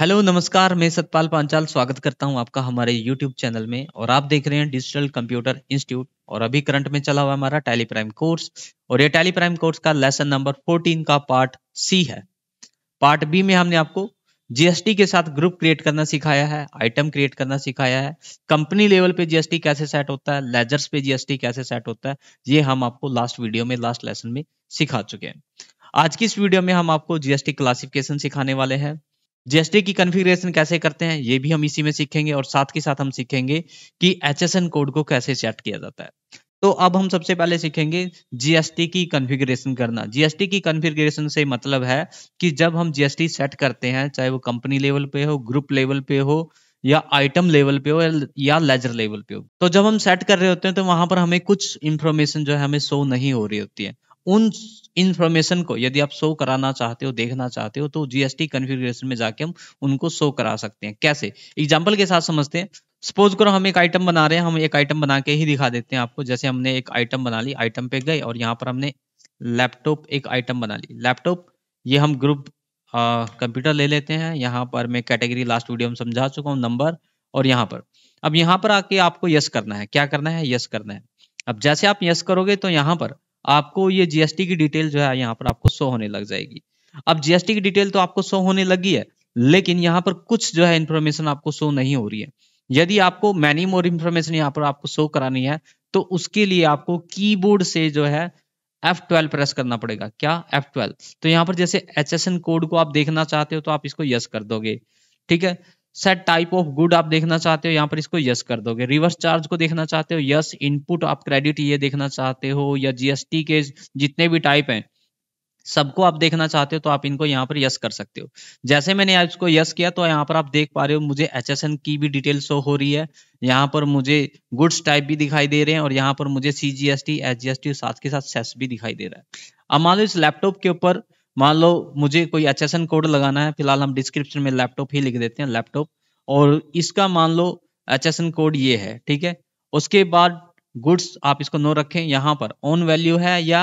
hello नमस्कार मैं सतपाल पांचाल स्वागत करता हूं आपका हमारे यूट्यूब चैनल में और आप देख रहे हैं डिजिटल कंप्यूटर इंस्टीट्यूट और अभी करंट में चला हुआ हमारा टैली प्राइम कोर्स और ये टैली प्राइम कोर्स का लेसन नंबर 14 का पार्ट सी है पार्ट बी में हमने आपको जीएसटी के साथ ग्रुप क्रिएट करना सिखाया है आइटम क्रिएट करना सिखाया है कंपनी लेवल पे जीएसटी कैसे सेट होता है लेजर्स पे जीएसटी कैसे सेट होता है ये हम आपको लास्ट वीडियो में लास्ट लेसन में सिखा चुके हैं आज की इस वीडियो में हम आपको जीएसटी क्लासिफिकेशन सिखाने वाले हैं जीएसटी की कॉन्फ़िगरेशन कैसे करते हैं ये भी हम इसी में सीखेंगे और साथ के साथ हम सीखेंगे कि एच कोड को कैसे सेट किया जाता है तो अब हम सबसे पहले सीखेंगे जीएसटी की कॉन्फ़िगरेशन करना जीएसटी की कॉन्फ़िगरेशन से मतलब है कि जब हम जीएसटी सेट करते हैं चाहे वो कंपनी लेवल पे हो ग्रुप लेवल पे हो या आइटम लेवल पे हो या लेजर लेवल पे हो तो जब हम सेट कर रहे होते हैं तो वहां पर हमें कुछ इंफॉर्मेशन जो है हमें शो नहीं हो रही होती है उन इंफॉर्मेशन को यदि आप शो कराना चाहते हो देखना चाहते हो तो जीएसटी कन्फिग्रेशन में जाके हम उनको शो करा सकते हैं कैसे एग्जाम्पल के साथ समझते हैं सपोज करो हम एक आइटम बना रहे हैं हम एक आइटम बना के ही दिखा देते हैं आपको जैसे हमने एक आइटम बना ली आइटम पे गए और यहाँ पर हमने लैपटॉप एक आइटम बना ली लैपटॉप ये हम ग्रुप कंप्यूटर ले लेते हैं यहाँ पर मैं कैटेगरी लास्ट वीडियो में समझा चुका हूँ नंबर और यहाँ पर अब यहाँ पर आके आपको यस करना है क्या करना है यस करना है अब जैसे आप यस करोगे तो यहाँ पर आपको ये जीएसटी की डिटेल जो है यहाँ पर आपको शो होने लग जाएगी अब जीएसटी की डिटेल तो आपको शो होने लगी है लेकिन यहाँ पर कुछ जो है इन्फॉर्मेशन आपको शो नहीं हो रही है यदि आपको मैनी मोर इन्फॉर्मेशन यहाँ पर आपको शो करानी है तो उसके लिए आपको कीबोर्ड से जो है F12 प्रेस करना पड़ेगा क्या F12 तो यहाँ पर जैसे एच कोड को आप देखना चाहते हो तो आप इसको यस कर दोगे ठीक है सेट टाइप ऑफ गुड आप देखना चाहते हो यहाँ पर इसको यस कर दोगे रिवर्स चार्ज को देखना चाहते हो यस इनपुट आप क्रेडिट ये देखना चाहते हो या जीएसटी के जितने भी टाइप हैं सबको आप देखना चाहते हो तो आप इनको यहाँ पर यस कर सकते हो जैसे मैंने इसको यस किया तो यहाँ पर आप देख पा रहे हो मुझे एच की भी डिटेल शो हो रही है यहाँ पर मुझे गुड्स टाइप भी दिखाई दे रहे हैं और यहाँ पर मुझे सी जी एस साथ के साथ सेस भी दिखाई दे रहा है अब मान लो इस लैपटॉप के ऊपर मान लो मुझे कोई एच कोड लगाना है फिलहाल हम डिस्क्रिप्शन में लैपटॉप ही लिख देते हैं लैपटॉप और इसका मान लो एच कोड ये है ठीक है उसके बाद गुड्स आप इसको नो रखें यहाँ पर ऑन वैल्यू है या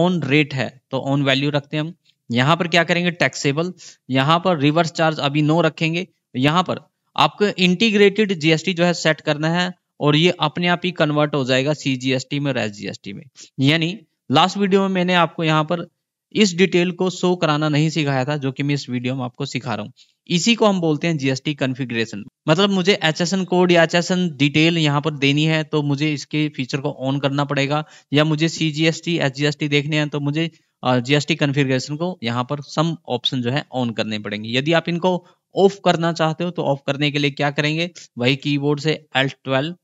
ऑन रेट है तो ऑन वैल्यू रखते हैं हम यहाँ पर क्या करेंगे टैक्सेबल यहाँ पर रिवर्स चार्ज अभी नो रखेंगे यहाँ पर आपको इंटीग्रेटेड जीएसटी जो है सेट करना है और ये अपने आप ही कन्वर्ट हो जाएगा सी में और एसजीएसटी में यानी लास्ट वीडियो में मैंने आपको यहाँ पर इस डिटेल को शो कराना नहीं सिखाया था जो कि मैं इस वीडियो में आपको सिखा रहा हूँ इसी को हम बोलते हैं जीएसटी कॉन्फ़िगरेशन मतलब मुझे एच कोड या एच डिटेल यहाँ पर देनी है तो मुझे इसके फीचर को ऑन करना पड़ेगा या मुझे C G S T H G S T देखने हैं तो मुझे जीएसटी कॉन्फ़िगरेशन को यहाँ पर सम ऑप्शन जो है ऑन करने पड़ेंगे यदि आप इनको ऑफ करना चाहते हो तो ऑफ करने के लिए क्या करेंगे वही कीबोर्ड से एल्ट ट्वेल्व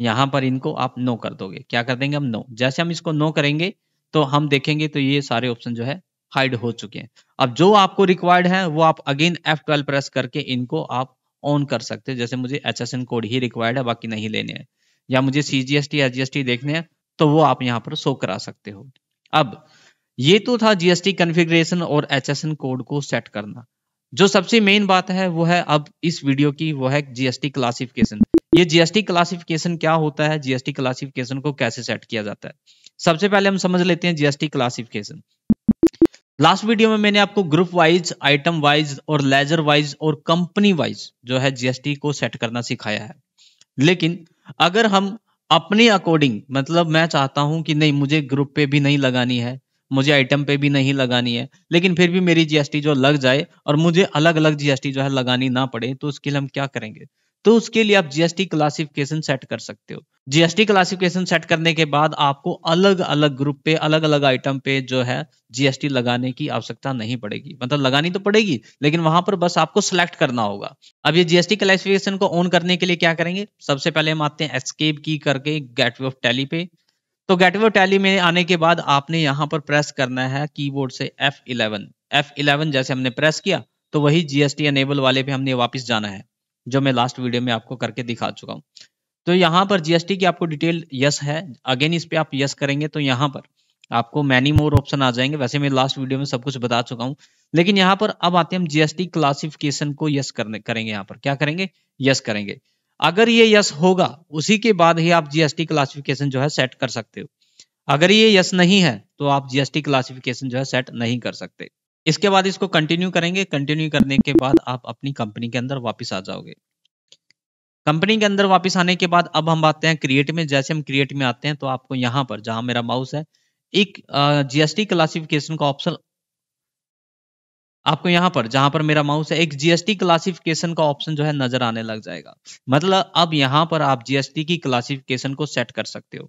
यहां पर इनको आप नो कर दोगे क्या कर देंगे हम नो जैसे हम इसको नो करेंगे तो हम देखेंगे तो ये सारे ऑप्शन जो है हाइड हो चुके हैं अब जो आपको रिक्वायर्ड है वो आप अगेन F12 प्रेस करके इनको आप ऑन कर सकते हैं जैसे मुझे एच कोड ही रिक्वायर्ड है बाकी नहीं लेने हैं या मुझे C G S T H G S T देखने हैं तो वो आप यहाँ पर शो करा सकते हो अब ये तो था जीएसटी कन्फिग्रेशन और एच कोड को सेट करना जो सबसे मेन बात है वो है अब इस वीडियो की वो है जीएसटी क्लासिफिकेशन ये जीएसटी क्लासिफिकेशन क्या होता है जीएसटी क्लासिफिकेशन को कैसे सेट किया जाता है सबसे पहले हम समझ लेते हैं जीएसटी क्लासिफिकेशन लास्ट वीडियो में मैंने आपको ग्रुप वाइज आइटम वाइज और लेजर वाइज और कंपनी वाइज जो है जीएसटी को सेट करना सिखाया है लेकिन अगर हम अपने अकॉर्डिंग मतलब मैं चाहता हूं कि नहीं मुझे ग्रुप पे भी नहीं लगानी है मुझे आइटम पे भी नहीं लगानी है लेकिन फिर भी मेरी जीएसटी जो लग जाए और मुझे अलग अलग जीएसटी जो है लगानी ना पड़े तो उसके लिए हम क्या करेंगे तो उसके लिए आप जीएसटी क्लासिफिकेशन सेट कर सकते हो जीएसटी क्लासिफिकेशन सेट करने के बाद आपको अलग अलग ग्रुप पे अलग अलग आइटम पे जो है जीएसटी लगाने की आवश्यकता नहीं पड़ेगी मतलब लगानी तो पड़ेगी लेकिन वहां पर बस आपको सिलेक्ट करना होगा अब ये जीएसटी क्लासिफिकेशन को ऑन करने के लिए क्या करेंगे सबसे पहले हम आते हैं एस्केप की करके गेटवे ऑफ टैली पे तो गेटवे ऑफ टैली में आने के बाद आपने यहाँ पर प्रेस करना है कीबोर्ड से एफ इलेवन जैसे हमने प्रेस किया तो वही जीएसटी एनेबल वाले पे हमने वापस जाना है जो मैं लास्ट वीडियो में आपको करके दिखा चुका हूँ तो यहाँ पर जीएसटी की आपको डिटेल यस है अगेन इस पे आप यस करेंगे तो यहाँ पर आपको मैनी मोर ऑप्शन आ जाएंगे वैसे मैं लास्ट वीडियो में सब कुछ बता चुका हूँ लेकिन यहाँ पर अब आते हैं हम जीएसटी क्लासिफिकेशन को यस करने करेंगे यहाँ पर क्या करेंगे यस करेंगे अगर ये यस होगा उसी के बाद ही आप जीएसटी क्लासिफिकेशन जो है सेट कर सकते हो अगर ये यस नहीं है तो आप जीएसटी क्लासिफिकेशन जो है सेट नहीं कर सकते इसके बाद इसको कंटिन्यू करेंगे कंटिन्यू करने के बाद आप अपनी कंपनी के अंदर वापस आ जाओगे कंपनी के अंदर वापस आने के बाद अब हम आते हैं क्रिएट में जैसे हम क्रिएट में आते हैं तो आपको यहां पर जहां मेरा माउस है एक जीएसटी क्लासिफिकेशन का ऑप्शन आपको यहां पर जहां पर मेरा माउस है एक जीएसटी क्लासिफिकेशन का ऑप्शन जो है नजर आने लग जाएगा मतलब अब यहां पर आप जीएसटी की क्लासिफिकेशन को सेट कर सकते हो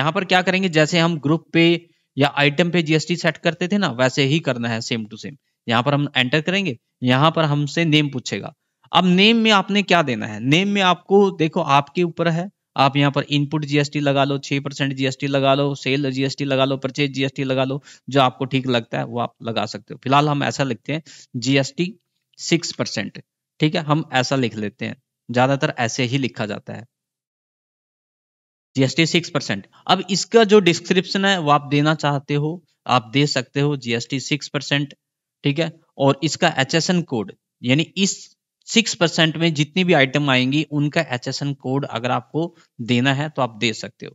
यहां पर क्या करेंगे जैसे हम ग्रुप पे या आइटम पे जीएसटी सेट करते थे ना वैसे ही करना है सेम टू सेम यहाँ पर हम एंटर करेंगे यहाँ पर हमसे नेम पूछेगा अब नेम में आपने क्या देना है नेम में आपको देखो आपके ऊपर है आप यहाँ पर इनपुट जीएसटी लगा लो छह परसेंट जीएसटी लगा लो सेल जीएसटी लगा लो परचेज जीएसटी लगा लो जो आपको ठीक लगता है वो आप लगा सकते हो फिलहाल हम ऐसा लिखते हैं जीएसटी सिक्स परसेंट ठीक है हम ऐसा लिख लेते हैं ज्यादातर ऐसे ही लिखा जाता है जीएसटी सिक्स परसेंट अब इसका जो डिस्क्रिप्शन है वो आप देना चाहते हो आप दे सकते हो जीएसटी सिक्स परसेंट ठीक है और इसका एच कोड यानी इस सिक्स परसेंट में जितनी भी आइटम आएंगी उनका एच कोड अगर आपको देना है तो आप दे सकते हो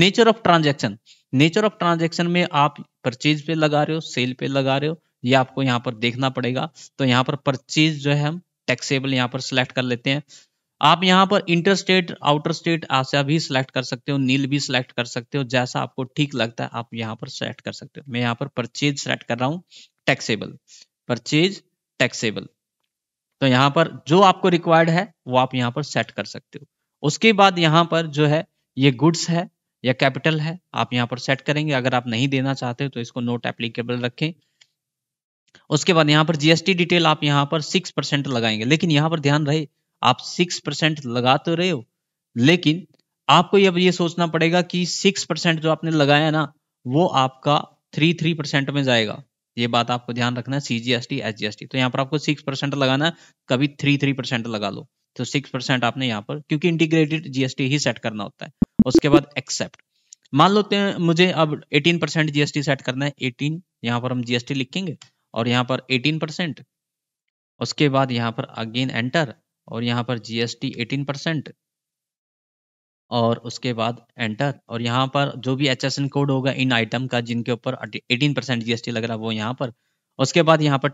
nature of transaction nature of transaction में आप परचेज पे लगा रहे हो सेल पे लगा रहे हो ये आपको यहाँ पर देखना पड़ेगा तो यहाँ पर परचेज जो है हम टैक्सेबल यहाँ पर सिलेक्ट कर लेते हैं आप यहाँ पर इंटर स्टेट आउटर स्टेट आशा भी सिलेक्ट कर सकते हो नील भी सिलेक्ट कर सकते हो जैसा आपको ठीक लगता है आप यहाँ पर सिलेक्ट कर सकते हो मैं यहाँ पर परचेज सेलेक्ट कर रहा हूँ टैक्सेबल परचेज टैक्सेबल तो यहाँ पर जो आपको रिक्वायर्ड है वो आप यहाँ पर सेट कर सकते हो उसके बाद यहाँ पर जो है ये गुड्स है या कैपिटल है आप यहाँ पर सेट करेंगे अगर आप नहीं देना चाहते हो तो इसको नोट एप्लीकेबल रखें उसके बाद यहाँ पर जीएसटी डिटेल आप यहाँ पर सिक्स परसेंट लगाएंगे लेकिन यहाँ पर ध्यान रहे आप सिक्स परसेंट लगा तो रहे हो लेकिन आपको अब ये सोचना पड़ेगा कि सिक्स परसेंट जो आपने लगाया ना वो आपका थ्री थ्री परसेंट में जाएगा ये बात आपको ध्यान रखना है सीजीएसटी टी तो यहाँ पर आपको सिक्स परसेंट लगाना कभी थ्री थ्री परसेंट लगा लो तो सिक्स परसेंट आपने यहाँ पर क्योंकि इंटीग्रेटेड जीएसटी ही सेट करना होता है उसके बाद एक्सेप्ट मान लो मुझे अब एटीन परसेंट जीएसटी सेट करना है एटीन यहाँ पर हम जीएसटी लिखेंगे और यहाँ पर एटीन परसेंट उसके बाद यहाँ पर अगेन एंटर और यहाँ पर जीएसटी एटीन परसेंट और उसके बाद एंटर और यहाँ पर जो भी एच एस एन कोड होगा इन आइटम का जिनके ऊपर एटीन परसेंट जीएसटी लग रहा है वो यहाँ पर उसके बाद यहाँ पर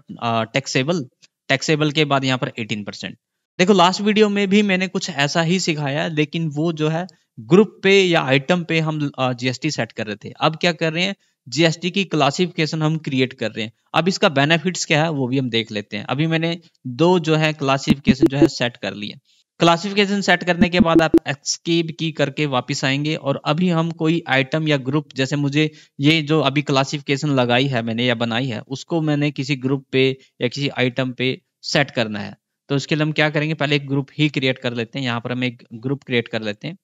टैक्सेबल टैक्सेबल के बाद यहाँ पर एटीन परसेंट देखो लास्ट वीडियो में भी मैंने कुछ ऐसा ही सिखाया लेकिन वो जो है ग्रुप पे या आइटम पे हम जीएसटी सेट कर रहे थे अब क्या कर रहे हैं जीएसटी की क्लासिफिकेशन हम क्रिएट कर रहे हैं अब इसका बेनिफिट्स क्या है वो भी हम देख लेते हैं अभी मैंने दो जो है क्लासिफिकेशन जो है सेट कर लिया क्लासिफिकेशन सेट करने के बाद आप एक्सकेप की करके वापस आएंगे और अभी हम कोई आइटम या ग्रुप जैसे मुझे ये जो अभी क्लासिफिकेशन लगाई है मैंने या बनाई है उसको मैंने किसी ग्रुप पे या किसी आइटम पे सेट करना है तो उसके लिए हम क्या करेंगे पहले एक ग्रुप ही क्रिएट कर लेते हैं यहाँ पर हम एक ग्रुप क्रिएट कर लेते हैं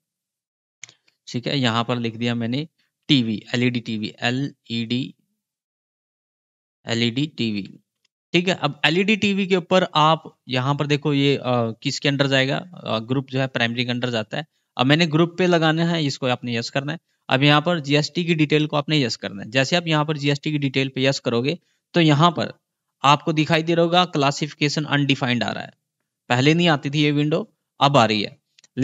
ठीक है यहाँ पर लिख दिया मैंने TV LED TV LED LED TV ठीक है अब एलईडी टीवी e के ऊपर आप यहाँ पर देखो ये किसके अंडर जाएगा ग्रुप जो है प्राइमरी के अंडर जाता है अब मैंने ग्रुप पे लगाना है इसको आपने यस करना है अब यहाँ पर जीएसटी की डिटेल को आपने यस करना है जैसे आप यहाँ पर जीएसटी की डिटेल पे यस करोगे तो यहाँ पर आपको दिखाई दे रहा होगा क्लासिफिकेशन अनडिफाइंड आ रहा है पहले नहीं आती थी ये विंडो अब आ रही है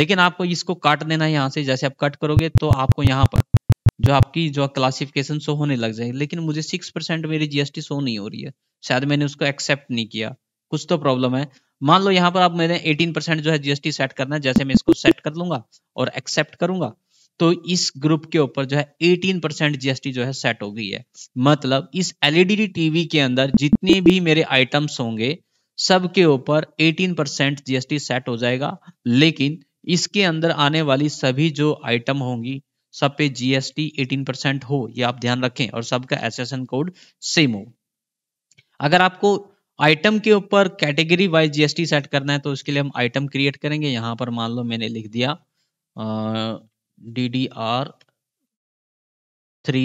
लेकिन आपको इसको काट देना है यहाँ से जैसे आप कट करोगे तो आपको यहाँ पर जो आपकी जो क्लासिफिकेशन शो होने लग जाएगी लेकिन मुझे सिक्स परसेंट मेरी जीएसटी शो नहीं हो रही है शायद मैंने उसको एक्सेप्ट नहीं किया कुछ तो प्रॉब्लम है मान लो यहाँ पर आप मैंने एटीन परसेंट जो है जीएसटी सेट करना है जैसे मैं इसको सेट कर लूंगा और एक्सेप्ट करूंगा तो इस ग्रुप के ऊपर जो है एटीन परसेंट जीएसटी जो है सेट हो गई है मतलब इस एलईडी टीवी e के अंदर जितने भी मेरे आइटम्स होंगे सब के ऊपर एटीन परसेंट जीएसटी सेट हो जाएगा लेकिन इसके अंदर आने वाली सभी जो आइटम होंगी सब पे जीएसटी 18 परसेंट हो ये आप ध्यान रखें और सबका एन कोड सेम हो अगर आपको आइटम के ऊपर कैटेगरी वाइज जीएसटी सेट करना है तो उसके लिए हम आइटम क्रिएट करेंगे यहां पर मान लो मैंने लिख दिया D D R three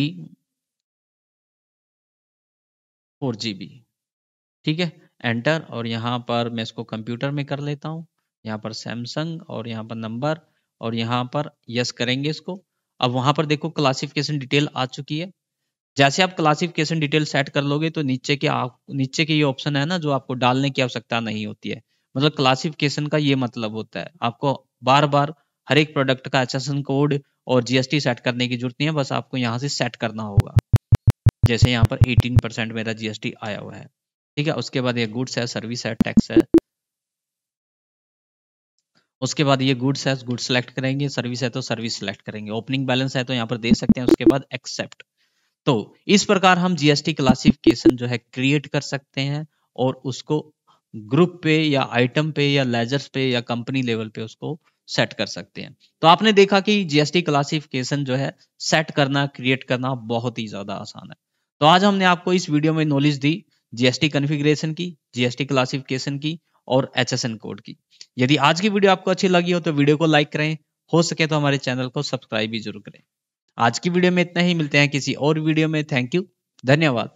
four G B ठीक है एंटर और यहाँ पर मैं इसको कंप्यूटर में कर लेता हूं यहाँ पर सैमसंग और यहाँ पर नंबर और यहाँ पर यस करेंगे इसको अब वहां पर देखो क्लासिफिकेशन डिटेल आ चुकी है जैसे आप क्लासिफिकेशन डिटेल सेट कर लोगे तो नीचे के आप नीचे के ये ऑप्शन है ना जो आपको डालने की आवश्यकता नहीं होती है मतलब क्लासिफिकेशन का ये मतलब होता है आपको बार बार हर एक प्रोडक्ट का एच कोड और जीएसटी सेट करने की जरूरत नहीं है बस आपको यहाँ से सेट करना होगा जैसे यहाँ पर 18 परसेंट मेरा जीएसटी आया हुआ है ठीक है उसके बाद ये गुड्स है सर्विस है टैक्स है उसके बाद ये गुड्स है गुड्स सेलेक्ट करेंगे सर्विस है तो सर्विस सेलेक्ट करेंगे ओपनिंग बैलेंस है तो यहाँ पर दे सकते हैं उसके बाद एक्सेप्ट तो इस प्रकार हम जीएसटी क्लासिफिकेशन जो है क्रिएट कर सकते हैं और उसको ग्रुप पे या आइटम पे या लेजर्स पे या कंपनी लेवल पे उसको सेट कर सकते हैं तो आपने देखा कि जीएसटी क्लासिफिकेशन जो है सेट करना क्रिएट करना बहुत ही ज्यादा आसान है तो आज हमने आपको इस वीडियो में नॉलेज दी जीएसटी कन्फिग्रेशन की जीएसटी क्लासिफिकेशन की और एच कोड की यदि आज की वीडियो आपको अच्छी लगी हो तो वीडियो को लाइक करें हो सके तो हमारे चैनल को सब्सक्राइब भी जरूर करें आज की वीडियो में इतना ही मिलते हैं किसी और वीडियो में थैंक यू धन्यवाद